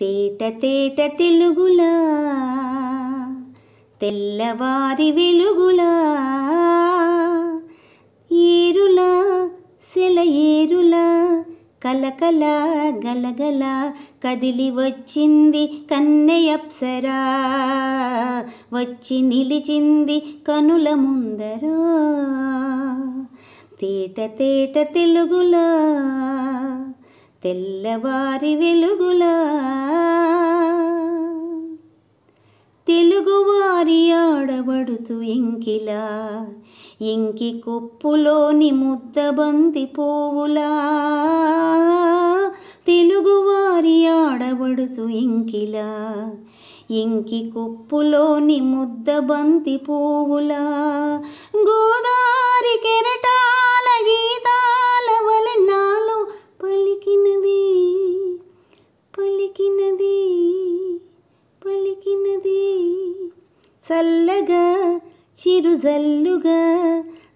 తేట తేట తెలుగులా తెల్లవారి వెలుగులా ఏరులా సెల ఏరులా కలకల గలగల కదిలి వచ్చింది అప్సరా వచ్చి నిలిచింది కనుల ముందరా తేట తేట తెలుగులా తెల్లవారి వెలుగులా మనసు ఎంకిలా ఇంకి కొప్పులోని ముద్దబంది పోవులా తెలుగువారి ఆడబడుసు ఇంకిలా ఇంకి కొప్పులోని ముద్దబంతి పోవులా గోదారి కెరటాల గీతాల వలనాలో పలికినది పలికినది చల్లగా చిరుజల్లుగా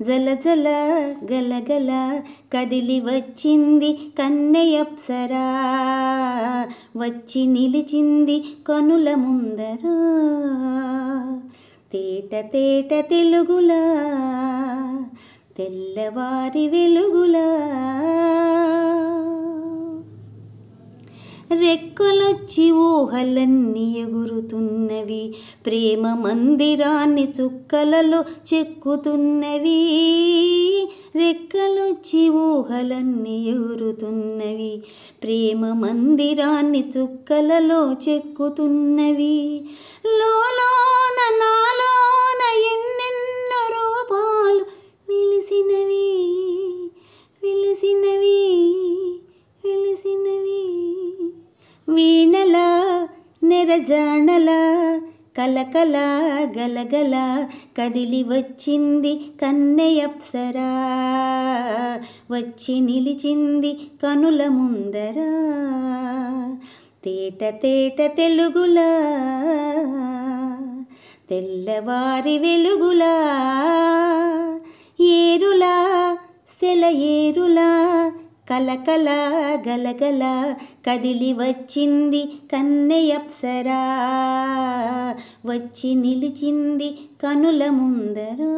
జలజల గలగల కదిలి వచ్చింది కన్నయప్సరా వచ్చి నిలిచింది కనుల ముందరా తేట తేట తెలుగులా తెల్లవారి వెలుగులా రెక్కలొచ్చి ఊహలన్నీ ఎగురుతున్నవి ప్రేమ మందిరాన్ని చుక్కలలో చెక్కుతున్నవి రెక్కలొచ్చి ఊహలన్నీ ఎగురుతున్నవి ప్రేమ మందిరాన్ని చుక్కలలో చెక్కుతున్నవి లోలోన నాలో వీణల నెరజాణల కలకల గలగల కదిలి వచ్చింది కన్నయప్సరా వచ్చి నిలిచింది కనుల ముందరా తేట తేట తెలుగులా తెల్లవారి వెలుగులా ఏరులా సెల ఏరులా కలకల గలగల కదిలి వచ్చింది కన్నెయప్సరా వచ్చి నిలిచింది కనుల ముందరా